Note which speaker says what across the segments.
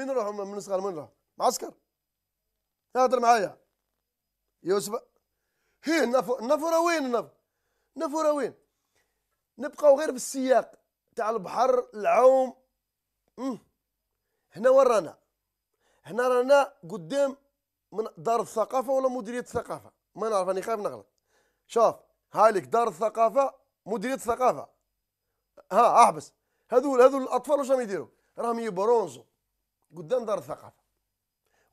Speaker 1: مين راح من الصغار من راح معسكر هاضر معايا يوسف هي النافوره وين النافوره النافوره وين نبقاو غير في السياق تاع البحر العوم مم. هنا وين رانا هنا رانا قدام من دار الثقافه ولا مديريه الثقافه ما نعرف راني خايف نغلط شوف هايلك دار الثقافه مديريه الثقافه ها احبس هذول هذول الاطفال واش راهم يديروا راهم يبرونزوا قدام دار الثقافه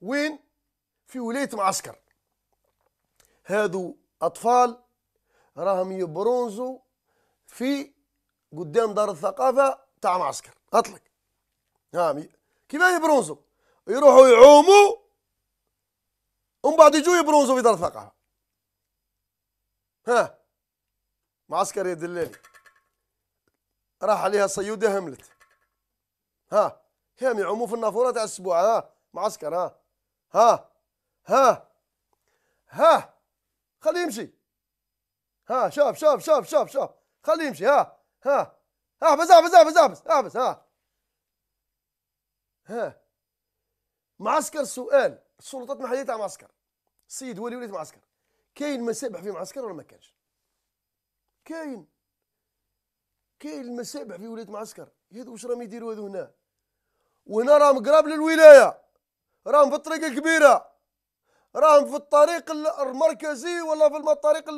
Speaker 1: وين في ولايه معسكر هادو اطفال راهم يبرونزو في قدام دار الثقافه تاع معسكر اطلق نعم كيما يبرونزو يروحوا يعوموا ومن بعد يجوا يبرونزو في دار الثقافه ها معسكر يا دلالي راح عليها صيوده هملت ها هم يعوموا في النافوره تاع السبوع ها معسكر ها ها ها ها خليه يمشي ها شوف شوف شوف شوف شوف خليه يمشي ها ها احبس احبس احبس احبس احبس ها ها معسكر سؤال السلطات المحليه تاع معسكر السيد ولي وليد معسكر كاين مسابح في معسكر ولا ما كانش كاين كاين المسابح في ولايه معسكر هذو واش راهم يديروا هذو هنا وهنا راهم قراب للولايه راهم في الطريق الكبيره راهم في الطريق المركزي ولا في الطريق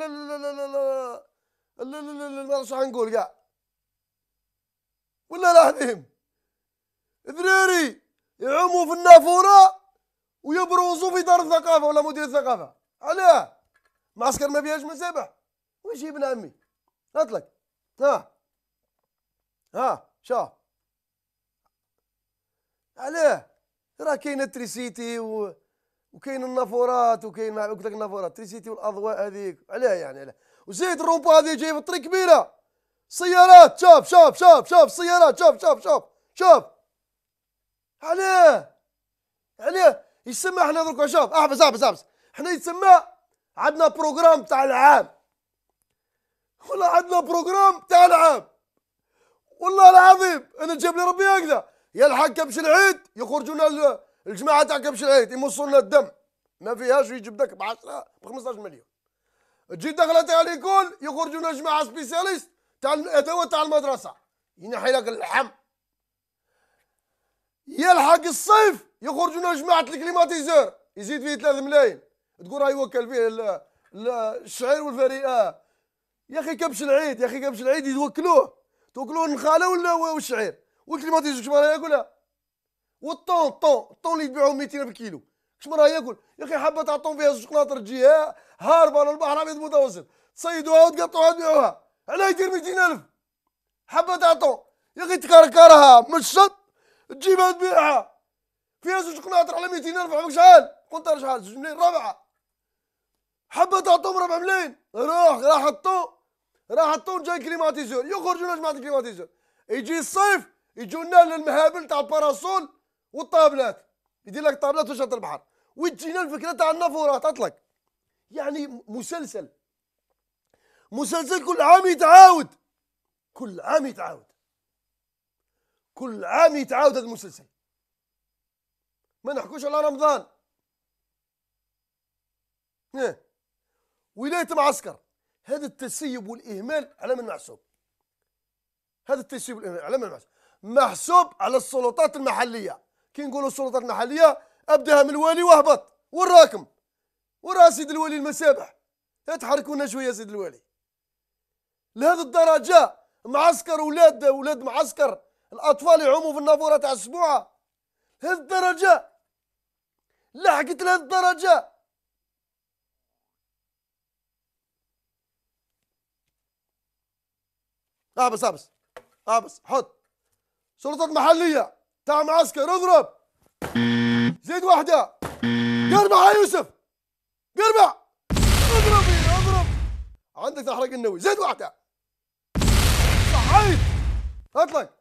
Speaker 1: ما راح نقول كاع ولا لحدهم ذراري يعوموا في النافوره ويبروزوا في دار الثقافه ولا مدير الثقافه علاه معسكر ما فيهاش مسابح ويجي ابن عمي لك ها ها شاف علاه راه كاين التريسيتي و... وكاين النافورات وكاين نعم، قلت لك النافورات التريسيتي والاضواء هذيك علاه يعني علاه وزيد الرومبو هذه جايه في الطريق كبيره سيارات شوف شوف شوف شوف سيارات شوف شوف شوف شوف علاه علاه يسمى احنا دروك شوف احبس احبس احبس احنا يسمى عندنا بروغرام تاع العام والله عندنا بروغرام تاع العام والله العظيم انا جاب لي ربي هكذا يلحق كبش العيد يخرجوا لنا الجماعه تاع كبش العيد يمصوا لنا الدم ما فيهاش ويجبدك ب 10 ب 15 مليون تجي دخله تاع ليكول يخرجوا لنا جماعه سبيسياليست تاع الادوات تاع المدرسه ينحي لك اللحم يلحق الصيف يخرجوا لنا جماعه الكليماتيزور يزيد فيه 3 ملايين تقول راهي يوكل فيه الشعير والفريئه يا اخي كبش العيد يا اخي كبش العيد يوكلوه توكلوه النخاله ولا والشعير والكليماتيز واش راه ياكلها والطون الطون الطون اللي يبيعوه 200 بالكيلو واش راه ياكل يا اخي حبه تاع الطون فيها قناطر تجيها هاربه للبحر الابيض متوسط تصيدوها وتقطعوها تبيعوها علاه يدير 200000 حبه تاع الطون يا اخي تكركرها من الشط تجيبها تبيعها فيها زوج قناطر على 200000 عمرك شحال قنطر شحال زوج ملايين ربعه حبه تاع الطون ربع ملايين روح راح الطون راح الطون جاي كليماتيزور يخرجوا جماعه الكليماتيزور يجي الصيف يجونا لنا المهابل تاع الباراسول والطابلات يدير لك طابلات وشاط البحر وتجينا الفكره تاع النافوره تطلق يعني مسلسل مسلسل كل عام يتعاود كل عام يتعاود كل عام يتعاود هذا المسلسل ما نحكوش على رمضان إيه. ولاية معسكر هذا التسيب والإهمال على من محسوب هذا التسيب والإهمال على من محسوب محسوب على السلطات المحليه كي نقولوا السلطات المحليه ابداها من الوالي واهبط وين راكم ورا سيد الوالي المسابح تحركونا شويه سيد الوالي لهذه الدرجه معسكر ولاد ولاد معسكر الاطفال يعوموا في النافوره تاع السبوعه هذه الدرجه لحقت لهذه الدرجه ابس ابس ابس حط شرطة محلية تاع معسكر اضرب زيد واحدة قربع يا يوسف قربع اضرب اضرب عندك تحرق النووي زيد واحدة صحيح اطلق